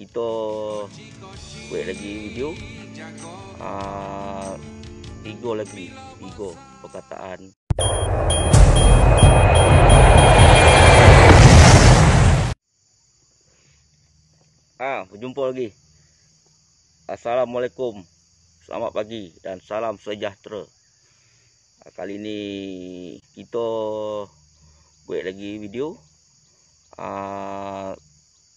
kita buat lagi video uh, tiga lagi tiga perkataan ah ha, berjumpa lagi assalamualaikum selamat pagi dan salam sejahtera uh, kali ini kita buat lagi video uh,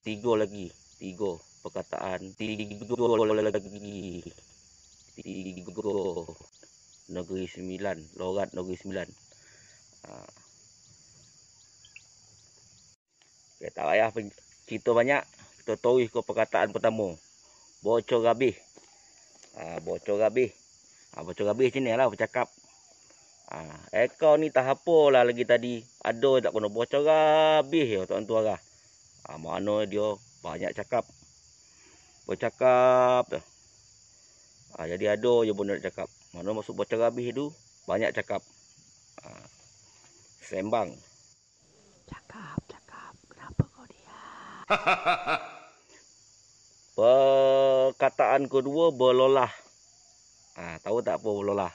tiga lagi tiga perkataan tiga lagi tiga negeri sembilan lorat negeri sembilan ha. Okay, tak payah cerita banyak Kita tahu ke perkataan pertama Bocor gabih ha, Bocor gabih ha, Bocor gabih macam ni lah bercakap ha, Eh ni tak apa lah lagi tadi Ada tak kena bocor gabih ya, Tuan-tuan lah. ha, Mana dia banyak cakap bercakap tu ha, ah, jadi ada je pun nak cakap mana masuk bocor habis tu banyak cakap ha, sembang cakap cakap kenapa kau diam perkataan kedua bololah ha, ah, tahu tak apa bololah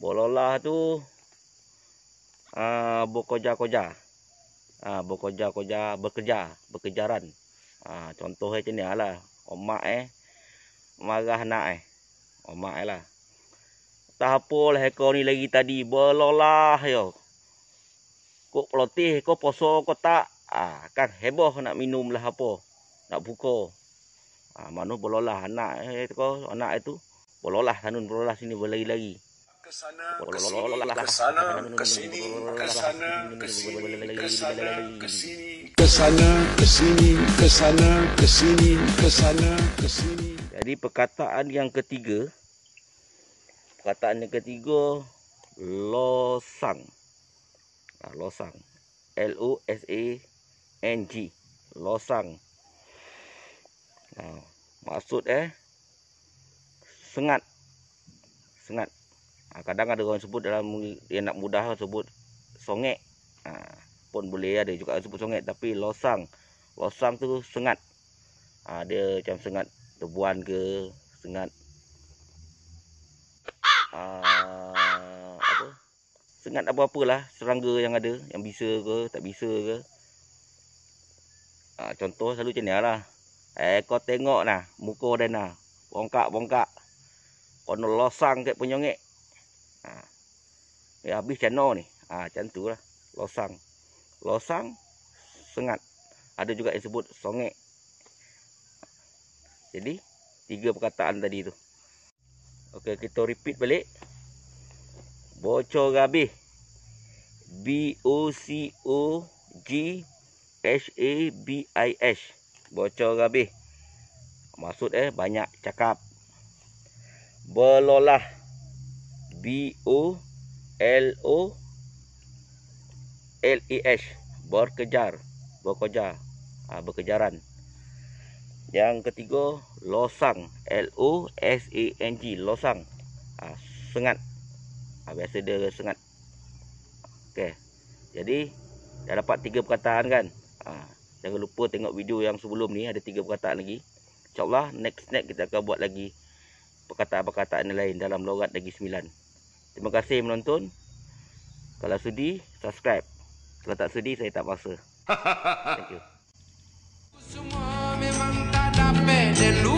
bololah tu ah uh, bokoja-koja ah uh, bokoja-koja bekerja berkejaran ha, contoh macam ni lah omak eh marah nak eh omak eh lah tak apa lah ekor ni lagi tadi belolah yo kok pelotih kok poso kok tak ha, kan heboh nak minum lah apa nak buka ah ha, mano belolah anak eh kok anak itu belolah kanun belolah sini berlari-lari ke sana, ke sana, ke sini, ke sana, ke sini, ke sana, ke sini, ke sana, ke sini. Jadi perkataan yang ketiga, perkataan yang ketiga, losang. Ah, losang. L O S A N G. Losang. Nah, ha, maksud eh sengat. Sengat. Ah, kadang ada orang sebut dalam yang nak mudah lah sebut songek ha, pun boleh ada juga sebut songek tapi losang losang tu sengat ha, dia macam sengat tebuan ke sengat ha, apa sengat apa-apalah serangga yang ada yang bisa ke tak bisa ke ha, contoh selalu macam ni lah eh kau tengok lah muka dia nah bongkak bongkak kau nak losang ke penyongek ha. ya, habis channel ni ha, macam tu lah losang losang sengat ada juga yang sebut songek jadi tiga perkataan tadi tu ok kita repeat balik bocor gabi B-O-C-O-G-H-A-B-I-S bocor gabi maksud eh banyak cakap belolah B O L O L E S, berkejar berkejar ha, berkejaran yang ketiga losang L O S A N G losang ha, sengat ha, biasa dia sengat okey jadi dah dapat tiga perkataan kan ha, jangan lupa tengok video yang sebelum ni ada tiga perkataan lagi insyaallah next next kita akan buat lagi perkataan-perkataan lain dalam logat lagi 9 Terima kasih menonton. Kalau sudi, subscribe. Kalau tak sudi, saya tak paksa. Thank you.